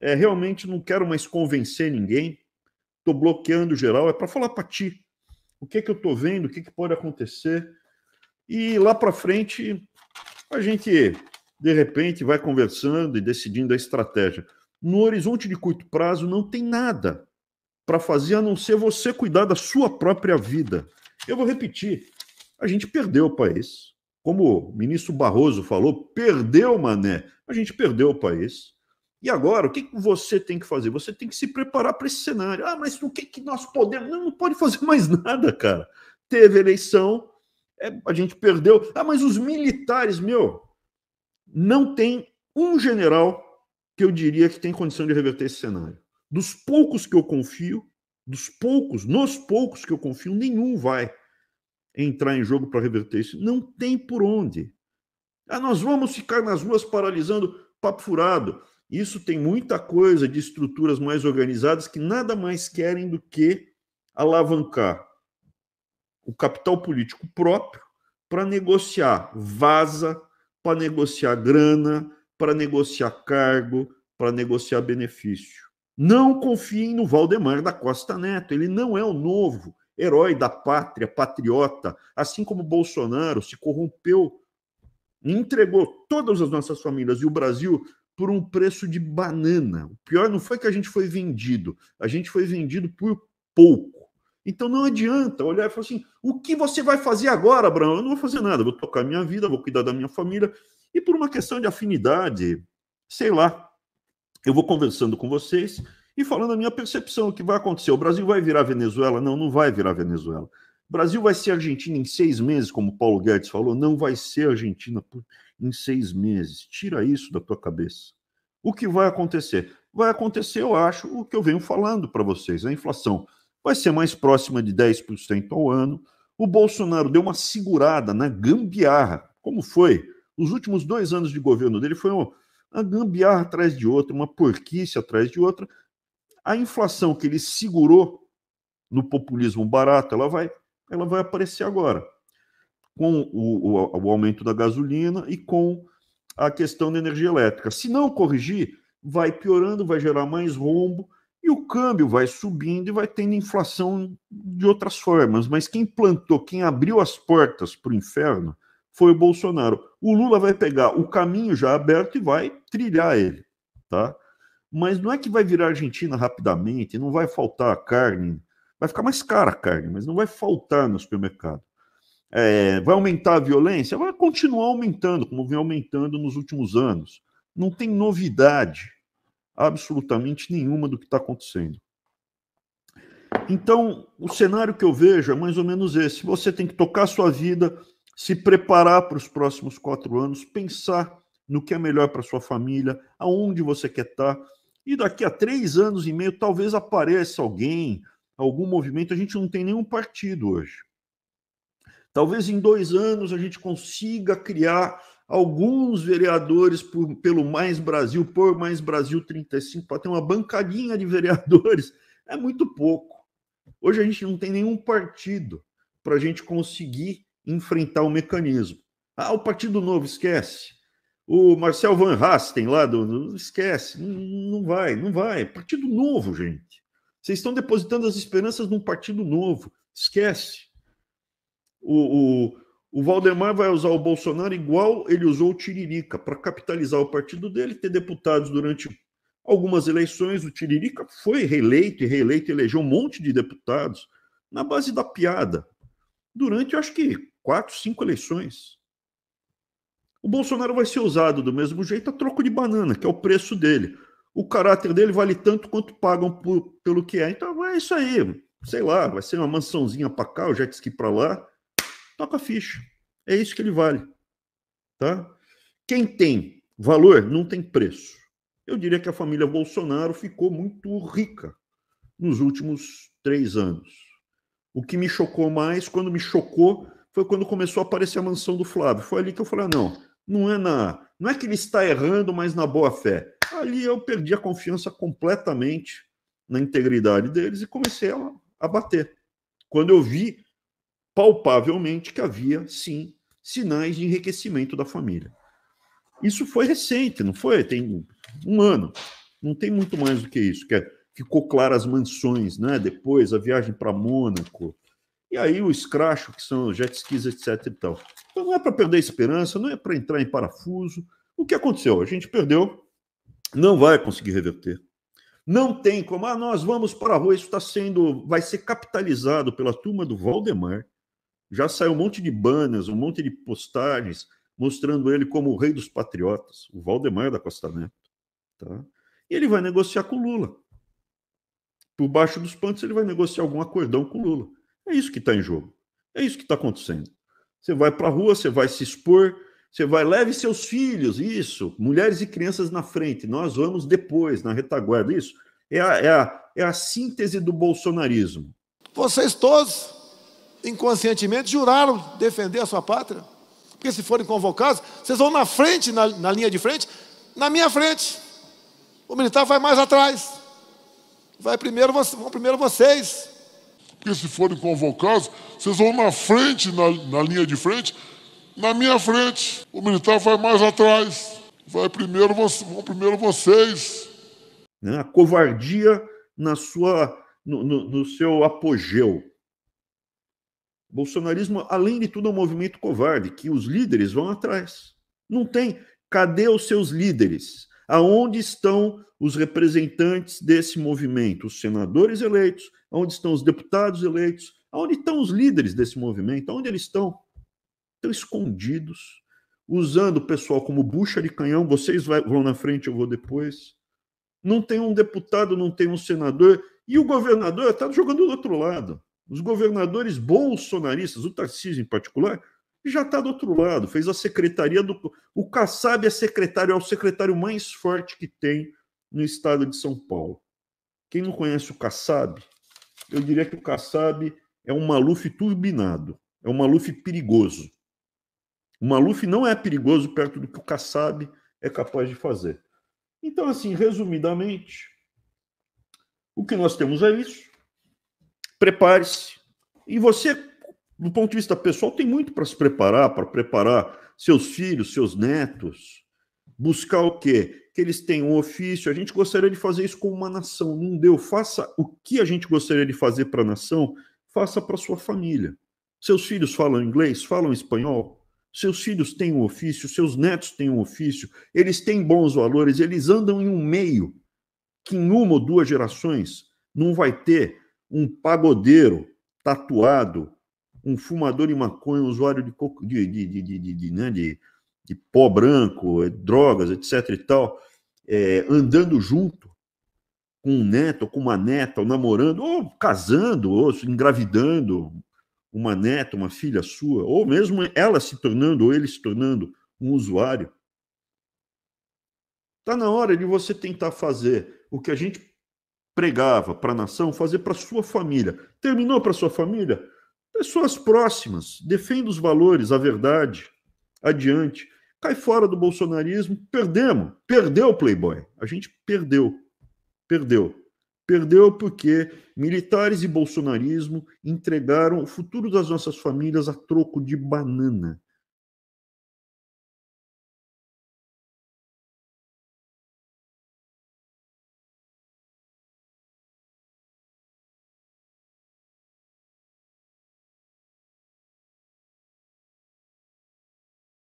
É, realmente não quero mais convencer ninguém, estou bloqueando geral, é para falar para ti o que, que eu estou vendo, o que, que pode acontecer. E lá para frente, a gente, de repente, vai conversando e decidindo a estratégia. No horizonte de curto prazo, não tem nada para fazer a não ser você cuidar da sua própria vida. Eu vou repetir: a gente perdeu o país. Como o ministro Barroso falou, perdeu, mané. A gente perdeu o país. E agora, o que você tem que fazer? Você tem que se preparar para esse cenário. Ah, mas o que, que nós podemos? Não, não pode fazer mais nada, cara. Teve eleição, é, a gente perdeu. Ah, mas os militares, meu, não tem um general que eu diria que tem condição de reverter esse cenário. Dos poucos que eu confio, dos poucos, nos poucos que eu confio, nenhum vai entrar em jogo para reverter isso. Não tem por onde. Ah, nós vamos ficar nas ruas paralisando papo furado. Isso tem muita coisa de estruturas mais organizadas que nada mais querem do que alavancar o capital político próprio para negociar vaza, para negociar grana, para negociar cargo, para negociar benefício. Não confiem no Valdemar da Costa Neto, ele não é o novo herói da pátria, patriota, assim como Bolsonaro se corrompeu entregou todas as nossas famílias e o Brasil por um preço de banana. O pior não foi que a gente foi vendido, a gente foi vendido por pouco. Então não adianta olhar e falar assim: o que você vai fazer agora, Abraão? Eu não vou fazer nada, vou tocar minha vida, vou cuidar da minha família. E por uma questão de afinidade, sei lá, eu vou conversando com vocês e falando a minha percepção: o que vai acontecer? O Brasil vai virar Venezuela? Não, não vai virar Venezuela. O Brasil vai ser Argentina em seis meses, como Paulo Guedes falou, não vai ser Argentina. Por em seis meses. Tira isso da tua cabeça. O que vai acontecer? Vai acontecer, eu acho, o que eu venho falando para vocês: a inflação vai ser mais próxima de 10% ao ano. O Bolsonaro deu uma segurada na gambiarra, como foi? Os últimos dois anos de governo dele foi uma, uma gambiarra atrás de outra, uma porquice atrás de outra. A inflação que ele segurou no populismo barato, ela vai, ela vai aparecer agora com o, o, o aumento da gasolina e com a questão da energia elétrica. Se não corrigir, vai piorando, vai gerar mais rombo e o câmbio vai subindo e vai tendo inflação de outras formas. Mas quem plantou, quem abriu as portas para o inferno foi o Bolsonaro. O Lula vai pegar o caminho já aberto e vai trilhar ele, tá? Mas não é que vai virar Argentina rapidamente, não vai faltar carne, vai ficar mais cara a carne, mas não vai faltar no supermercado. É, vai aumentar a violência? Vai continuar aumentando, como vem aumentando nos últimos anos. Não tem novidade absolutamente nenhuma do que está acontecendo. Então, o cenário que eu vejo é mais ou menos esse. Você tem que tocar sua vida, se preparar para os próximos quatro anos, pensar no que é melhor para sua família, aonde você quer estar. Tá. E daqui a três anos e meio, talvez apareça alguém, algum movimento. A gente não tem nenhum partido hoje. Talvez em dois anos a gente consiga criar alguns vereadores por, pelo Mais Brasil, por Mais Brasil 35, para ter uma bancadinha de vereadores. É muito pouco. Hoje a gente não tem nenhum partido para a gente conseguir enfrentar o mecanismo. Ah, o Partido Novo, esquece. O Marcel Van Hasten lá do. Esquece, não, não vai, não vai. Partido Novo, gente. Vocês estão depositando as esperanças num partido novo. Esquece. O, o, o Valdemar vai usar o Bolsonaro igual ele usou o Tiririca, para capitalizar o partido dele, ter deputados durante algumas eleições. O Tiririca foi reeleito e reeleito, elegeu um monte de deputados na base da piada, durante acho que quatro, cinco eleições. O Bolsonaro vai ser usado do mesmo jeito a troco de banana, que é o preço dele. O caráter dele vale tanto quanto pagam por, pelo que é. Então é isso aí. Sei lá, vai ser uma mansãozinha para cá, o jet ski para lá toca a ficha. É isso que ele vale. Tá? Quem tem valor não tem preço. Eu diria que a família Bolsonaro ficou muito rica nos últimos três anos. O que me chocou mais, quando me chocou, foi quando começou a aparecer a mansão do Flávio. Foi ali que eu falei: ah, não, não é na. Não é que ele está errando, mas na boa fé. Ali eu perdi a confiança completamente na integridade deles e comecei a, a bater. Quando eu vi palpavelmente que havia, sim, sinais de enriquecimento da família. Isso foi recente, não foi? Tem um ano. Não tem muito mais do que isso. Que é, ficou claro as mansões, né? Depois a viagem para Mônaco. E aí o escracho, que são jet skis, etc e tal. Então não é para perder esperança, não é para entrar em parafuso. O que aconteceu? A gente perdeu, não vai conseguir reverter. Não tem como, ah, nós vamos para a rua, isso está sendo, vai ser capitalizado pela turma do Valdemar, já saiu um monte de banners, um monte de postagens mostrando ele como o rei dos patriotas, o Valdemar da Costa Neto. Tá? E ele vai negociar com Lula. Por baixo dos pantos, ele vai negociar algum acordão com Lula. É isso que está em jogo. É isso que está acontecendo. Você vai para a rua, você vai se expor, você vai, leve seus filhos, isso, mulheres e crianças na frente, nós vamos depois, na retaguarda, isso. É a, é a, é a síntese do bolsonarismo. Vocês todos inconscientemente, juraram defender a sua pátria. Porque se forem convocados, vocês vão na frente, na, na linha de frente, na minha frente. O militar vai mais atrás. Vai primeiro, vão primeiro vocês. Porque se forem convocados, vocês vão na frente, na, na linha de frente, na minha frente. O militar vai mais atrás. Vai primeiro, vão primeiro vocês. Né? A covardia na sua, no, no, no seu apogeu. O bolsonarismo, além de tudo, é um movimento covarde, que os líderes vão atrás. Não tem. Cadê os seus líderes? Aonde estão os representantes desse movimento? Os senadores eleitos? Aonde estão os deputados eleitos? Aonde estão os líderes desse movimento? Aonde eles estão? Estão escondidos, usando o pessoal como bucha de canhão. Vocês vão na frente, eu vou depois. Não tem um deputado, não tem um senador. E o governador está jogando do outro lado. Os governadores bolsonaristas, o Tarcísio em particular, já está do outro lado, fez a secretaria do. O Kassab é secretário, é o secretário mais forte que tem no estado de São Paulo. Quem não conhece o Kassab, eu diria que o Kassab é um Maluf turbinado, é um Maluf perigoso. O Maluf não é perigoso perto do que o Kassab é capaz de fazer. Então, assim, resumidamente, o que nós temos é isso prepare-se. E você, do ponto de vista pessoal, tem muito para se preparar, para preparar seus filhos, seus netos. Buscar o quê? Que eles tenham um ofício. A gente gostaria de fazer isso com uma nação. Não deu. Faça o que a gente gostaria de fazer para a nação, faça para sua família. Seus filhos falam inglês, falam espanhol. Seus filhos têm um ofício, seus netos têm um ofício, eles têm bons valores, eles andam em um meio que em uma ou duas gerações não vai ter um pagodeiro tatuado, um fumador de maconha, usuário de, coco, de, de, de, de, né, de, de pó branco, eh, drogas, etc. e tal, é, andando junto com um neto, com uma neta, ou namorando, ou casando, ou engravidando uma neta, uma filha sua, ou mesmo ela se tornando, ou ele se tornando um usuário. Está na hora de você tentar fazer o que a gente pregava para a nação fazer para sua família. Terminou para sua família? Pessoas próximas, defenda os valores, a verdade, adiante. Cai fora do bolsonarismo, perdemos, perdeu o Playboy. A gente perdeu, perdeu. Perdeu porque militares e bolsonarismo entregaram o futuro das nossas famílias a troco de banana.